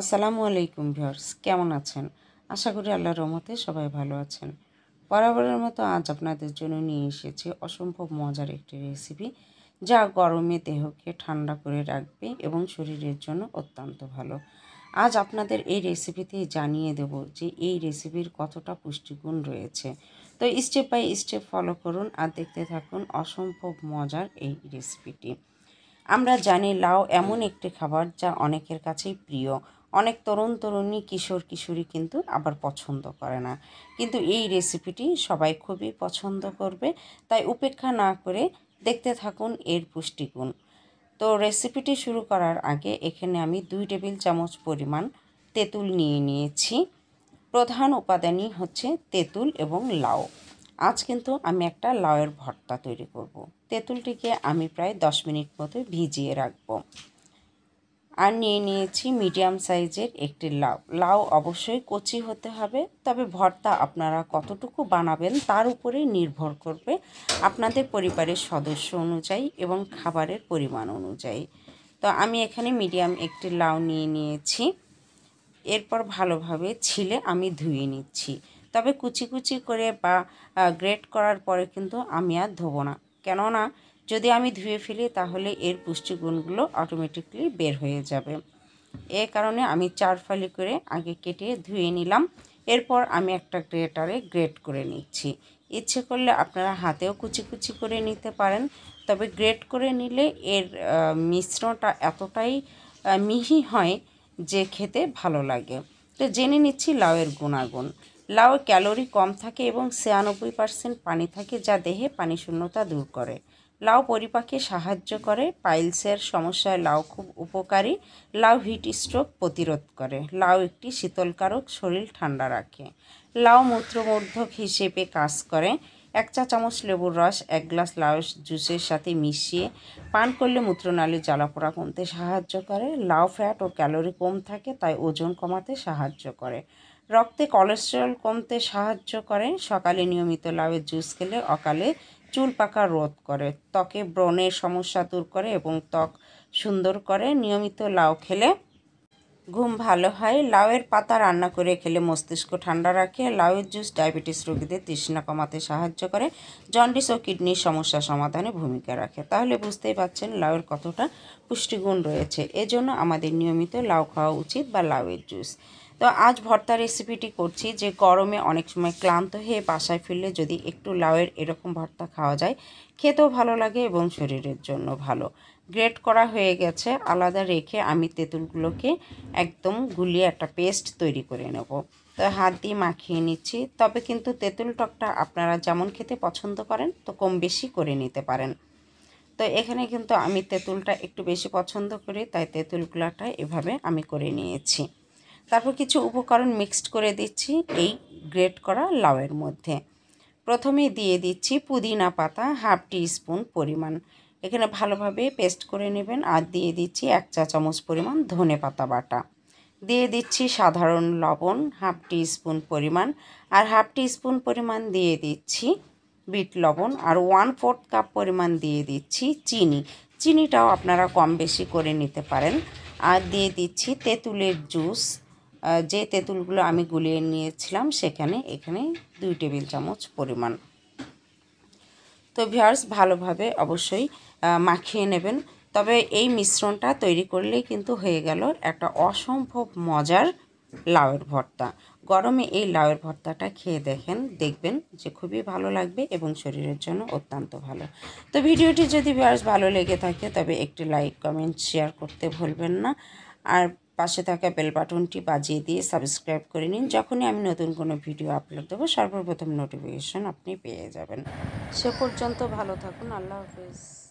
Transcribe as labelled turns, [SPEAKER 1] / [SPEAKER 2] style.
[SPEAKER 1] আসসালামু আলাইকুম ভিউয়ার্স কেমন আছেন আশা করি আল্লাহ রহমতে সবাই ভালো আছেন বরাবরের মতো আজ আপনাদের জন্য নিয়ে এসেছি অসম্ভব মজার একটি রেসিপি যা গরমে দেহকে ঠান্ডা করে রাখবে এবং শরীরের জন্য অত্যন্ত ভালো আজ আপনাদের এই রেসিপিতে জানিয়ে দেব যে এই রেসিপির কতটা পুষ্টিগুণ রয়েছে তো স্টেপ বাই স্টেপ ফলো করুন আর দেখতে থাকুন অসম্ভব মজার এই রেসিপিটি আমরা জানি লাউ এমন একটি খাবার যা অনেকের কাছেই প্রিয় অনেক তরুণ তরুণী কিশোর কিশোরী কিন্তু আবার পছন্দ করে না কিন্তু এই রেসিপিটি সবাই খুবই পছন্দ করবে তাই উপেক্ষা না করে দেখতে থাকুন এর পুষ্টিগুণ তো রেসিপিটি শুরু করার আগে এখানে আমি দুই টেবিল চামচ পরিমাণ তেঁতুল নিয়ে নিয়েছি প্রধান উপাদানই হচ্ছে তেঁতুল এবং লাউ আজ কিন্তু আমি একটা লাউয়ের ভর্তা তৈরি করব। তেঁতুলটিকে আমি প্রায় দশ মিনিট মতো ভিজিয়ে রাখবো আর নিয়ে নিয়েছি মিডিয়াম সাইজের একটি লাউ লাউ অবশ্যই কচি হতে হবে তবে ভর্তা আপনারা কতটুকু বানাবেন তার উপরে নির্ভর করবে আপনাদের পরিবারের সদস্য অনুযায়ী এবং খাবারের পরিমাণ অনুযায়ী তো আমি এখানে মিডিয়াম একটি লাউ নিয়ে নিয়েছি এরপর ভালোভাবে ছিলে আমি ধুয়ে নিচ্ছি তবে কুচি কুচি করে বা গ্রেট করার পরে কিন্তু আমি আর ধোবো না কেননা যদি আমি ধুয়ে ফেলি তাহলে এর পুষ্টিগুণগুলো অটোমেটিকলি বের হয়ে যাবে এ কারণে আমি চার ফালি করে আগে কেটে ধুয়ে নিলাম এরপর আমি একটা গ্রেটারে গ্রেট করে নিচ্ছি ইচ্ছে করলে আপনারা হাতেও কুচি কুচি করে নিতে পারেন তবে গ্রেট করে নিলে এর মিশ্রণটা এতটাই মিহি হয় যে খেতে ভালো লাগে তো জেনে নিচ্ছি লাউয়ের গুণাগুণ লাউ ক্যালোরি কম থাকে এবং ছিয়ানব্বই পার্সেন্ট পানি থাকে যা দেহে পানি শূন্যতা দূর করে লাউ পরিপাকে সাহায্য করে পাইলসের সমস্যায় লাউ খুব উপকারী লাউ হিট স্ট্রোক প্রতিরোধ করে লাউ একটি শীতলকারক শরীর ঠান্ডা রাখে লাউ মূত্রমর্ধক হিসেবে কাজ করে এক চা চামচ লেবুর রস এক গ্লাস লাউ জুসের সাথে মিশিয়ে পান করলে মূত্রনালীর জ্বালাপোড়া কমতে সাহায্য করে লাউ ফ্যাট ও ক্যালোরি কম থাকে তাই ওজন কমাতে সাহায্য করে রক্তে কোলেস্টেরল কমতে সাহায্য করে সকালে নিয়মিত লাউয়ের জুস খেলে অকালে চুল পাকা রোধ করে ত্বকে ব্রণের সমস্যা দূর করে এবং ত্বক সুন্দর করে নিয়মিত লাউ খেলে ঘুম ভালো হয় লাউয়ের পাতা রান্না করে খেলে মস্তিষ্ক ঠান্ডা রাখে লাউয়ের জুস ডায়াবেটিস রোগীদের তৃষ্ণা কমাতে সাহায্য করে জন্ডিস ও কিডনির সমস্যা সমাধানে ভূমিকা রাখে তাহলে বুঝতেই পাচ্ছেন লাউয়ের কতটা পুষ্টিগুণ রয়েছে এজন্য আমাদের নিয়মিত লাউ খাওয়া উচিত বা লাউয়ের জুস তো আজ ভর্তা রেসিপিটি করছি যে গরমে অনেক সময় ক্লান্ত হয়ে বাসায় ফিরলে যদি একটু লাউয়ের এরকম ভর্তা খাওয়া যায় খেতেও ভালো লাগে এবং শরীরের জন্য ভালো গ্রেট করা হয়ে গেছে আলাদা রেখে আমি তেঁতুলগুলোকে একদম গুলিয়ে একটা পেস্ট তৈরি করে নেব তো হাত দিয়ে মাখিয়ে নিচ্ছি তবে কিন্তু তেঁতুল টকটা আপনারা যেমন খেতে পছন্দ করেন তো কম বেশি করে নিতে পারেন তো এখানে কিন্তু আমি তেঁতুলটা একটু বেশি পছন্দ করি তাই তেঁতুলগুলাটা এভাবে আমি করে নিয়েছি তারপর কিছু উপকরণ মিক্সড করে দিচ্ছি এই গ্রেট করা লাউয়ের মধ্যে প্রথমে দিয়ে দিচ্ছি পুদিনা পাতা হাফ টি স্পুন পরিমাণ এখানে ভালোভাবে পেস্ট করে নেবেন আর দিয়ে দিচ্ছি এক চা চামচ পরিমাণ ধনে পাতা বাটা দিয়ে দিচ্ছি সাধারণ লবণ হাফ টি স্পুন পরিমাণ আর হাফ টি স্পুন পরিমাণ দিয়ে দিচ্ছি বিট লবণ আর ওয়ান ফোর্থ কাপ পরিমাণ দিয়ে দিচ্ছি চিনি চিনিটাও আপনারা কম বেশি করে নিতে পারেন আর দিয়ে দিচ্ছি তেঁতুলের জুস যে তেঁতুলগুলো আমি গুলিয়ে নিয়েছিলাম সেখানে এখানে দুই টেবিল চামচ পরিমাণ তো ভিয়ার্স ভালোভাবে অবশ্যই মাখিয়ে নেবেন তবে এই মিশ্রণটা তৈরি করলেই কিন্তু হয়ে গেল একটা অসম্ভব মজার লাউয়ের ভর্তা গরমে এই লাউয়ের ভর্তাটা খেয়ে দেখেন দেখবেন যে খুবই ভালো লাগবে এবং শরীরের জন্য অত্যন্ত ভালো তো ভিডিওটি যদি ভিয়ার্স ভালো লেগে থাকে তবে একটি লাইক কমেন্ট শেয়ার করতে ভুলবেন না আর পাশে থাকা বেল বাটনটি বাজিয়ে দিয়ে সাবস্ক্রাইব করে নিন যখনই আমি নতুন কোনো ভিডিও আপলোড দেবো সর্বপ্রথম নোটিফিকেশন আপনি পেয়ে যাবেন সে পর্যন্ত ভালো থাকুন আল্লাহ হাফিজ